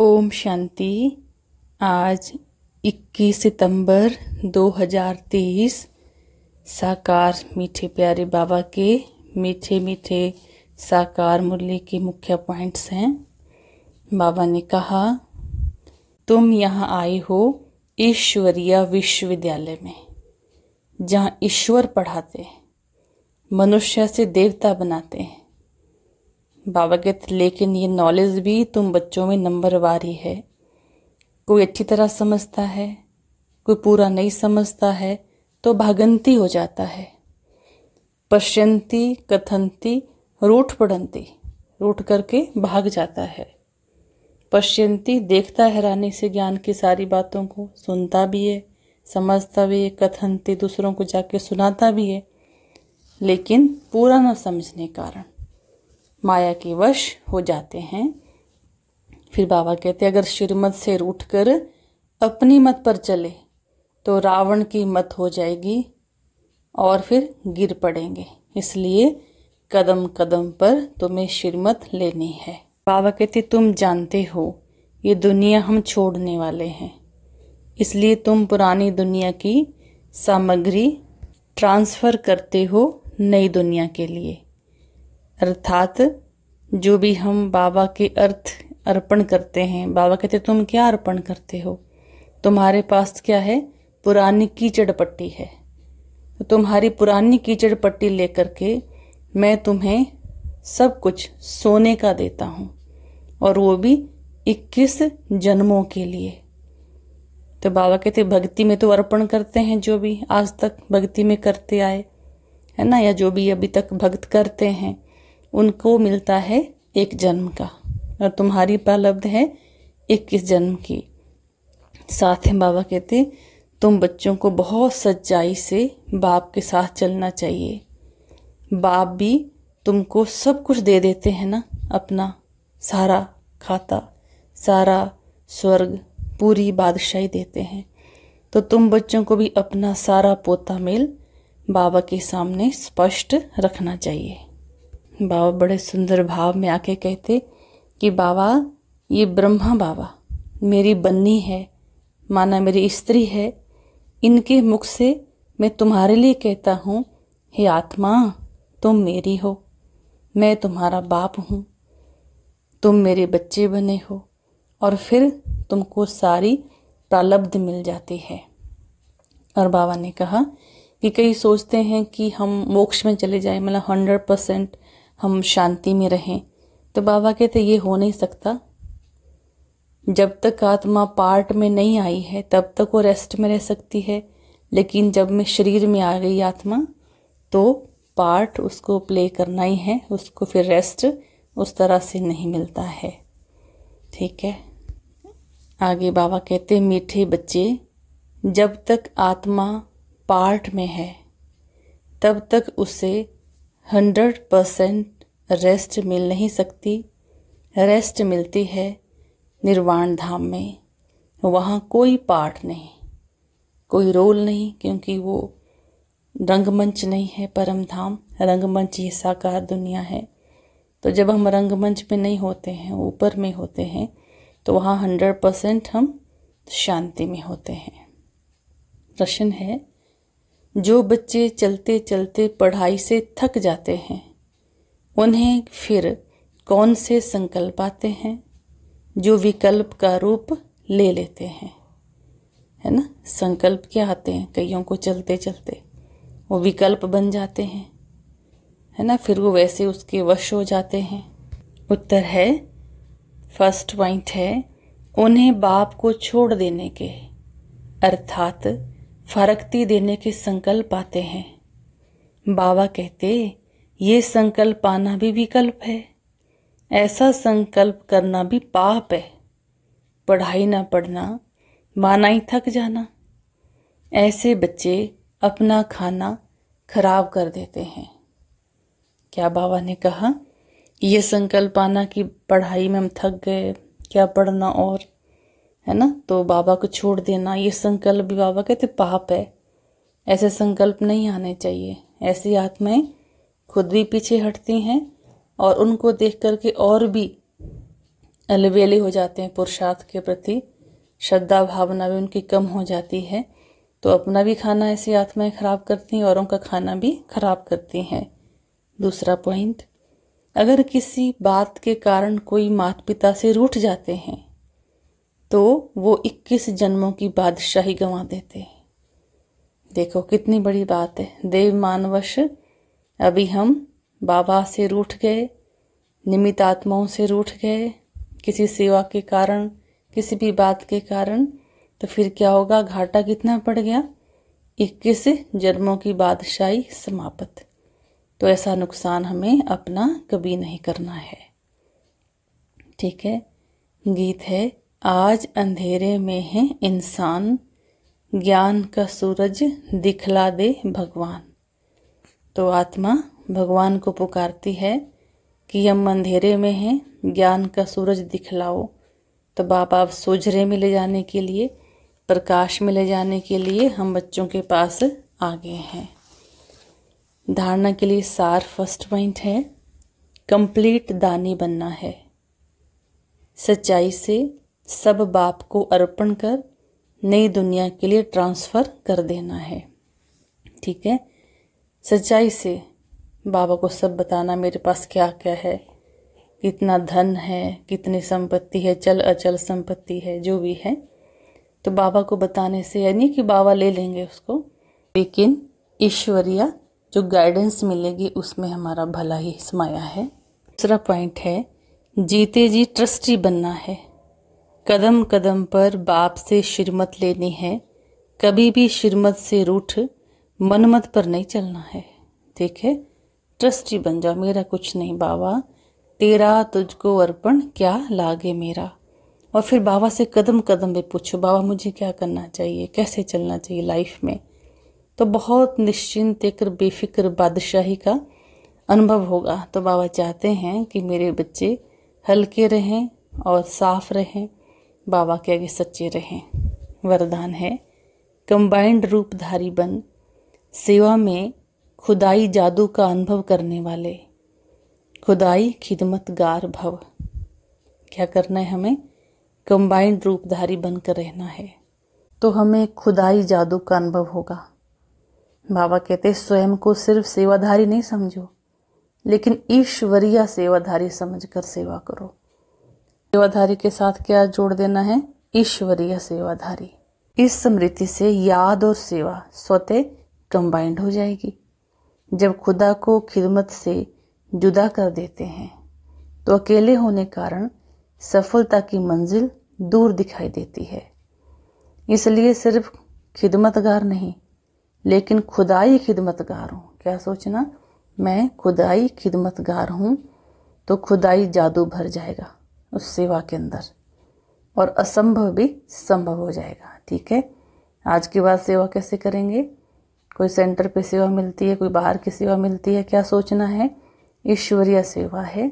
ओम शांति आज 21 सितंबर 2023 साकार मीठे प्यारे बाबा के मीठे मीठे साकार मूल्य के मुख्य पॉइंट्स हैं बाबा ने कहा तुम यहाँ आए हो ईश्वरीय विश्वविद्यालय में जहाँ ईश्वर पढ़ाते हैं मनुष्य से देवता बनाते हैं बाबा कहते लेकिन ये नॉलेज भी तुम बच्चों में नंबर वारी है कोई अच्छी तरह समझता है कोई पूरा नहीं समझता है तो भागंती हो जाता है पश्यंती कथंती रूठ पड़ंती रूठ करके भाग जाता है पश्यंती देखता हैरानी से ज्ञान की सारी बातों को सुनता भी है समझता भी है कथनती दूसरों को जाके सुनाता भी है लेकिन पूरा न समझने कारण माया के वश हो जाते हैं फिर बाबा कहते अगर श्रीमत से कर अपनी मत पर चले तो रावण की मत हो जाएगी और फिर गिर पड़ेंगे इसलिए कदम कदम पर तुम्हें श्रीमत लेनी है बाबा कहते तुम जानते हो ये दुनिया हम छोड़ने वाले हैं इसलिए तुम पुरानी दुनिया की सामग्री ट्रांसफ़र करते हो नई दुनिया के लिए अर्थात जो भी हम बाबा के अर्थ अर्पण करते हैं बाबा कहते तुम क्या अर्पण करते हो तुम्हारे पास क्या है पुरानी कीचड़ पट्टी है तो तुम्हारी पुरानी कीचड़ पट्टी लेकर के मैं तुम्हें सब कुछ सोने का देता हूँ और वो भी इक्कीस जन्मों के लिए तो बाबा कहते भक्ति में तो अर्पण करते हैं जो भी आज तक भक्ति में करते आए है ना या जो भी अभी तक भक्त करते हैं उनको मिलता है एक जन्म का और तुम्हारी उपलब्ध है इक्कीस जन्म की साथ ही बाबा कहते तुम बच्चों को बहुत सच्चाई से बाप के साथ चलना चाहिए बाप भी तुमको सब कुछ दे देते हैं ना अपना सारा खाता सारा स्वर्ग पूरी बादशाही देते हैं तो तुम बच्चों को भी अपना सारा पोता मेल बाबा के सामने स्पष्ट रखना चाहिए बाबा बड़े सुंदर भाव में आके कहते कि बाबा ये ब्रह्मा बाबा मेरी बन्नी है माना मेरी स्त्री है इनके मुख से मैं तुम्हारे लिए कहता हूँ हे आत्मा तुम मेरी हो मैं तुम्हारा बाप हूँ तुम मेरे बच्चे बने हो और फिर तुमको सारी प्रलब्ध मिल जाती है और बाबा ने कहा कि कई सोचते हैं कि हम मोक्ष में चले जाएं मतलब हंड्रेड परसेंट हम शांति में रहें तो बाबा कहते ये हो नहीं सकता जब तक आत्मा पार्ट में नहीं आई है तब तक वो रेस्ट में रह सकती है लेकिन जब मैं शरीर में आ गई आत्मा तो पार्ट उसको प्ले करना ही है उसको फिर रेस्ट उस तरह से नहीं मिलता है ठीक है आगे बाबा कहते मीठे बच्चे जब तक आत्मा पार्ट में है तब तक उसे हंड्रेड परसेंट रेस्ट मिल नहीं सकती रेस्ट मिलती है निर्वाण धाम में वहाँ कोई पार्ट नहीं कोई रोल नहीं क्योंकि वो रंगमंच नहीं है परम धाम रंगमंच ये साकार दुनिया है तो जब हम रंगमंच में नहीं होते हैं ऊपर में होते हैं तो वहाँ हंड्रेड परसेंट हम शांति में होते हैं प्रश्न है जो बच्चे चलते चलते पढ़ाई से थक जाते हैं उन्हें फिर कौन से संकल्प आते हैं जो विकल्प का रूप ले लेते हैं है ना संकल्प क्या आते हैं कईयों को चलते चलते वो विकल्प बन जाते हैं है ना फिर वो वैसे उसके वश हो जाते हैं उत्तर है फर्स्ट पॉइंट है उन्हें बाप को छोड़ देने के अर्थात फारकती देने के संकल्प आते हैं बाबा कहते ये संकल्प आना भी विकल्प है ऐसा संकल्प करना भी पाप है पढ़ाई ना पढ़ना माना ही थक जाना ऐसे बच्चे अपना खाना खराब कर देते हैं क्या बाबा ने कहा यह संकल्प आना कि पढ़ाई में हम थक गए क्या पढ़ना और है ना तो बाबा को छोड़ देना ये संकल्प भी बाबा कहते पाप है ऐसे संकल्प नहीं आने चाहिए ऐसी आत्माएं खुद भी पीछे हटती हैं और उनको देख करके और भी अलबेले हो जाते हैं पुरुषार्थ के प्रति श्रद्धा भावना भी उनकी कम हो जाती है तो अपना भी खाना ऐसी आत्माएं खराब करती हैं औरों का खाना भी खराब करती हैं दूसरा पॉइंट अगर किसी बात के कारण कोई माता पिता से रूठ जाते हैं तो वो 21 जन्मों की बादशाही गंवा देते देखो कितनी बड़ी बात है देव मानवश अभी हम बाबा से रूठ गए निमित आत्माओं से रूठ गए किसी सेवा के कारण किसी भी बात के कारण तो फिर क्या होगा घाटा कितना पड़ गया इक्कीस जन्मों की बादशाही समाप्त तो ऐसा नुकसान हमें अपना कभी नहीं करना है ठीक है गीत है आज अंधेरे में है इंसान ज्ञान का सूरज दिखला दे भगवान तो आत्मा भगवान को पुकारती है कि हम अंधेरे में हैं ज्ञान का सूरज दिखलाओ तो बाप आप सोझरे में ले जाने के लिए प्रकाश में ले जाने के लिए हम बच्चों के पास आ गए हैं धारणा के लिए सार फर्स्ट पॉइंट है कंप्लीट दानी बनना है सच्चाई से सब बाप को अर्पण कर नई दुनिया के लिए ट्रांसफ़र कर देना है ठीक है सच्चाई से बाबा को सब बताना मेरे पास क्या क्या है कितना धन है कितनी संपत्ति है चल अचल संपत्ति है जो भी है तो बाबा को बताने से यानी कि बाबा ले लेंगे उसको लेकिन ईश्वरीय जो गाइडेंस मिलेगी उसमें हमारा भला ही समाया है दूसरा पॉइंट है जीते जी ट्रस्टी बनना है कदम कदम पर बाप से शिरमत लेनी है कभी भी शिरमत से रूठ मनमत पर नहीं चलना है ठीक है ट्रस्टी बन जा मेरा कुछ नहीं बाबा तेरा तुझको अर्पण क्या लागे मेरा और फिर बाबा से कदम कदम पे पूछो बाबा मुझे क्या करना चाहिए कैसे चलना चाहिए लाइफ में तो बहुत निश्चिंत एक बेफिक्र बादशाही का अनुभव होगा तो बाबा चाहते हैं कि मेरे बच्चे हल्के रहें और साफ रहें बाबा के आगे सच्चे रहें वरदान है कंबाइंड रूपधारी बन सेवा में खुदाई जादू का अनुभव करने वाले खुदाई खिदमतगार भव क्या करना है हमें कंबाइंड रूपधारी बनकर रहना है तो हमें खुदाई जादू का अनुभव होगा बाबा कहते स्वयं को सिर्फ सेवाधारी नहीं समझो लेकिन ईश्वरीय सेवाधारी समझकर सेवा करो सेवाधारी के साथ क्या जोड़ देना है ईश्वरीय सेवाधारी इस स्मृति से याद और सेवा स्वतः कंबाइंड हो जाएगी जब खुदा को खिदमत से जुदा कर देते हैं तो अकेले होने कारण सफलता की मंजिल दूर दिखाई देती है इसलिए सिर्फ खिदमतगार नहीं लेकिन खुदाई खिदमतगार हूँ क्या सोचना मैं खुदाई खिदमतगार हूँ तो खुदाई जादू भर जाएगा उस सेवा के अंदर और असंभव भी संभव हो जाएगा ठीक है आज के बाद सेवा कैसे करेंगे कोई सेंटर पे सेवा मिलती है कोई बाहर की सेवा मिलती है क्या सोचना है ईश्वरीय सेवा है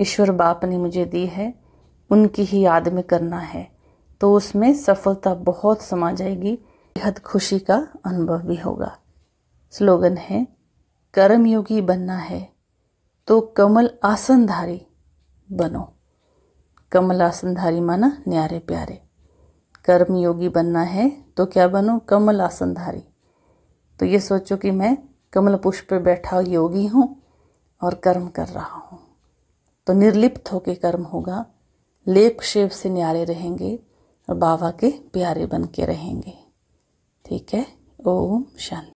ईश्वर बाप ने मुझे दी है उनकी ही याद में करना है तो उसमें सफलता बहुत समा जाएगी बेहद खुशी का अनुभव भी होगा स्लोगन है कर्मयोगी बनना है तो कमल आसनधारी बनो कमलासन धारी माना न्यारे प्यारे कर्म योगी बनना है तो क्या बनो कमलासन धारी तो ये सोचो कि मैं कमल पुष्प पर बैठा योगी हूँ और कर्म कर रहा हूँ तो निर्लिप्त होके कर्म होगा लेप शेप से न्यारे रहेंगे और बाबा के प्यारे बन के रहेंगे ठीक है ओम शांति